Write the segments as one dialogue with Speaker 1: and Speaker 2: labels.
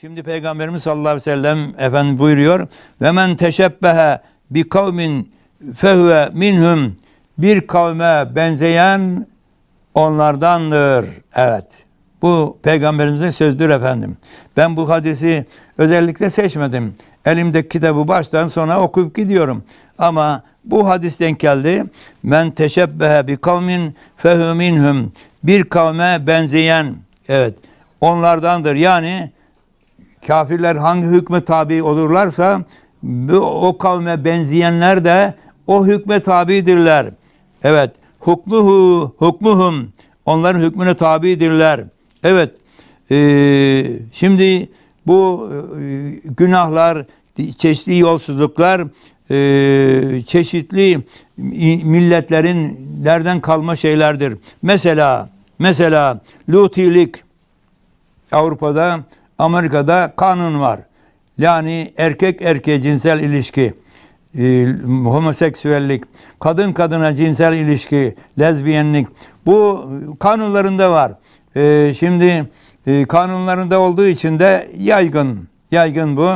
Speaker 1: Şimdi Peygamberimiz sallallahu aleyhi ve sellem efendim buyuruyor. Ve men teşebbehe bi kavmin fehve minhum bir kavme benzeyen onlardandır. Evet. Bu peygamberimizin sözdür efendim. Ben bu hadisi özellikle seçmedim. Elimdeki kitabı baştan sona okuyup gidiyorum. Ama bu hadisten geldi. Men teşebbehe bi kavmin fehü minhum. Bir kavme benzeyen. Evet. Onlardandır. Yani Kafirler hangi hükme tabi olurlarsa o kavme benzeyenler de o hükme tabidirler. Evet. Hukmuhu, hukmuhum. Onların hükmüne tabidirler. Evet. Ee, şimdi bu e, günahlar, çeşitli yolsuzluklar, e, çeşitli milletlerin nereden kalma şeylerdir. Mesela, mesela Lutilik Avrupa'da Amerika'da kanun var. Yani erkek erkeğe cinsel ilişki, e, homoseksüellik, kadın kadına cinsel ilişki, lezbiyenlik bu kanunlarında var. E, şimdi e, kanunlarında olduğu için de yaygın, yaygın bu.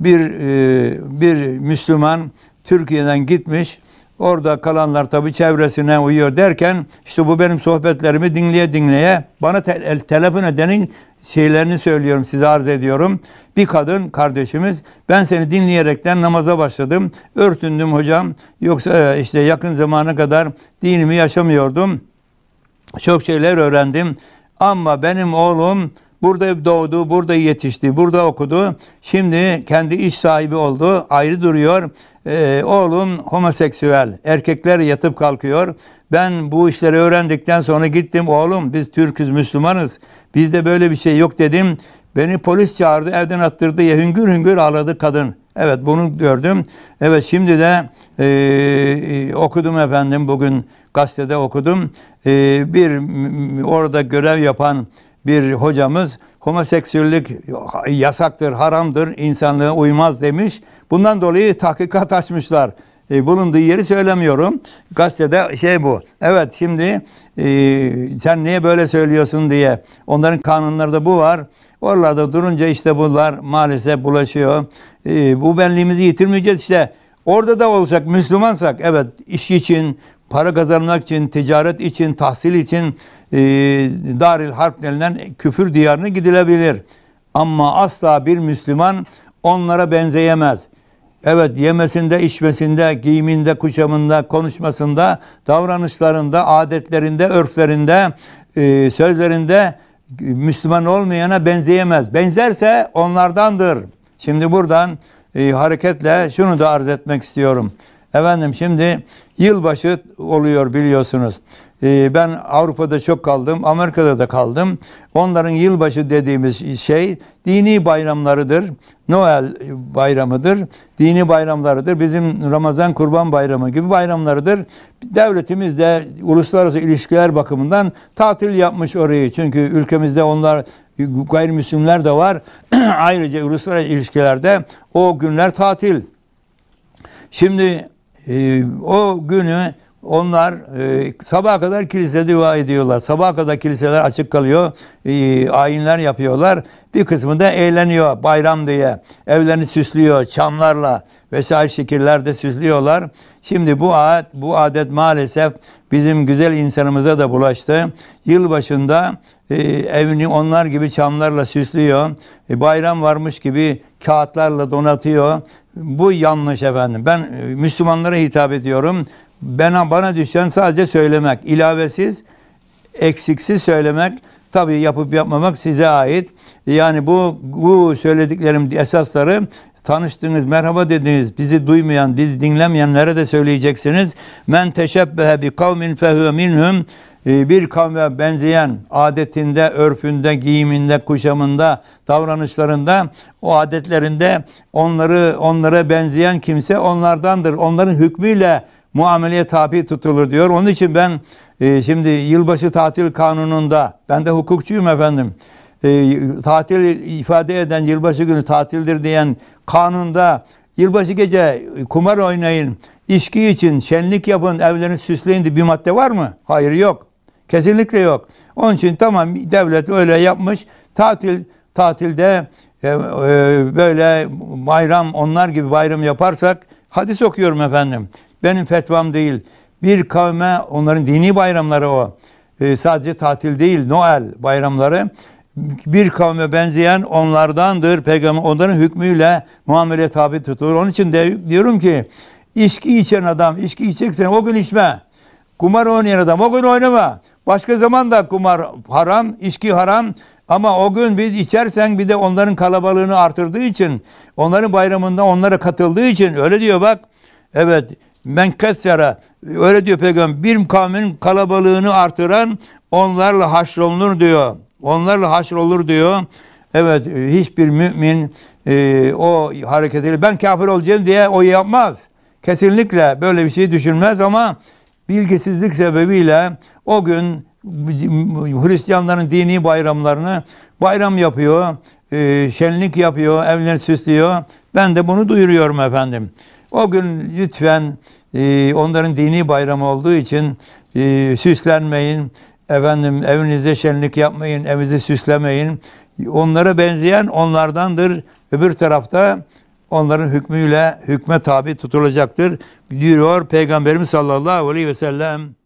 Speaker 1: Bir e, bir Müslüman Türkiye'den gitmiş, orada kalanlar tabii çevresine uyuyor derken işte bu benim sohbetlerimi dinleye dinleye bana te- telefon edenin şeylerini söylüyorum size arz ediyorum. Bir kadın kardeşimiz ben seni dinleyerekten namaza başladım. Örtündüm hocam. Yoksa e, işte yakın zamana kadar dinimi yaşamıyordum. Çok şeyler öğrendim. Ama benim oğlum burada doğdu, burada yetişti, burada okudu. Şimdi kendi iş sahibi oldu, ayrı duruyor e, oğlum homoseksüel, erkekler yatıp kalkıyor. Ben bu işleri öğrendikten sonra gittim oğlum biz Türk'üz, Müslümanız. Bizde böyle bir şey yok dedim. Beni polis çağırdı, evden attırdı ya hüngür hüngür ağladı kadın. Evet bunu gördüm. Evet şimdi de e, e okudum efendim bugün gazetede okudum. E, bir orada görev yapan bir hocamız homoseksüellik yasaktır, haramdır, insanlığa uymaz demiş. Bundan dolayı tahkikat açmışlar. E, bulunduğu yeri söylemiyorum. Gazetede şey bu. Evet şimdi e, sen niye böyle söylüyorsun diye. Onların kanunlarda bu var. Oralarda durunca işte bunlar maalesef bulaşıyor. E, bu benliğimizi yitirmeyeceğiz işte. Orada da olacak Müslümansak evet iş için, para kazanmak için, ticaret için, tahsil için e, Daril Harp denilen küfür diyarına gidilebilir. Ama asla bir Müslüman onlara benzeyemez. Evet yemesinde, içmesinde, giyiminde, kuşamında, konuşmasında, davranışlarında, adetlerinde, örflerinde, e, sözlerinde Müslüman olmayana benzeyemez. Benzerse onlardandır. Şimdi buradan e, hareketle şunu da arz etmek istiyorum. Efendim şimdi yılbaşı oluyor biliyorsunuz. Ee, ben Avrupa'da çok kaldım, Amerika'da da kaldım. Onların yılbaşı dediğimiz şey dini bayramlarıdır. Noel bayramıdır, dini bayramlarıdır. Bizim Ramazan Kurban Bayramı gibi bayramlarıdır. Devletimiz de uluslararası ilişkiler bakımından tatil yapmış orayı. Çünkü ülkemizde onlar gayrimüslimler de var. Ayrıca uluslararası ilişkilerde o günler tatil. Şimdi e, o günü onlar e, sabaha kadar kilisede dua ediyorlar. Sabaha kadar kiliseler açık kalıyor. E, ayinler yapıyorlar. Bir kısmı da eğleniyor bayram diye. Evlerini süslüyor çamlarla vesaire şekillerde süslüyorlar. Şimdi bu adet, bu adet maalesef bizim güzel insanımıza da bulaştı. Yıl başında e, evini onlar gibi çamlarla süslüyor. E, bayram varmış gibi kağıtlarla donatıyor. Bu yanlış efendim. Ben e, Müslümanlara hitap ediyorum. Bana, bana düşen sadece söylemek. ilavesiz, eksiksiz söylemek. Tabi yapıp yapmamak size ait. Yani bu, bu söylediklerim esasları tanıştığınız, merhaba dediğiniz, bizi duymayan, bizi dinlemeyenlere de söyleyeceksiniz. Men teşebbehe bi kavmin fehü minhum e, bir kavme benzeyen adetinde, örfünde, giyiminde, kuşamında, davranışlarında, o adetlerinde onları onlara benzeyen kimse onlardandır. Onların hükmüyle muameleye tabi tutulur diyor. Onun için ben e, şimdi yılbaşı tatil kanununda ben de hukukçuyum efendim. E, tatil ifade eden yılbaşı günü tatildir diyen kanunda yılbaşı gece kumar oynayın, içki için şenlik yapın, evlerini süsleyin diye bir madde var mı? Hayır yok. Kesinlikle yok. Onun için tamam devlet öyle yapmış. Tatil tatilde e, e, böyle bayram onlar gibi bayram yaparsak hadis okuyorum efendim. Benim fetvam değil. Bir kavme onların dini bayramları o. E, sadece tatil değil Noel bayramları bir kavme benzeyen onlardandır. Peygamber onların hükmüyle muamele tabi tutulur. Onun için de diyorum ki içki içen adam, içki içeceksen o gün içme. Kumar oynayan adam o gün oynama. Başka zaman da kumar haram, içki haram. Ama o gün biz içersen bir de onların kalabalığını artırdığı için, onların bayramında onlara katıldığı için öyle diyor bak. Evet Men kesera öyle diyor peygamber bir kavmin kalabalığını artıran onlarla haşrolunur diyor. Onlarla haşrolur diyor. Evet hiçbir mümin e, o hareketiyle ben kafir olacağım diye o yapmaz. Kesinlikle böyle bir şey düşünmez ama bilgisizlik sebebiyle o gün Hristiyanların dini bayramlarını bayram yapıyor, e, şenlik yapıyor, evleri süslüyor. Ben de bunu duyuruyorum efendim. O gün lütfen e, onların dini bayramı olduğu için e, süslenmeyin, efendim evinize şenlik yapmayın, evinizi süslemeyin. Onlara benzeyen onlardandır. Öbür tarafta onların hükmüyle hükme tabi tutulacaktır diyor Peygamberimiz sallallahu aleyhi ve sellem.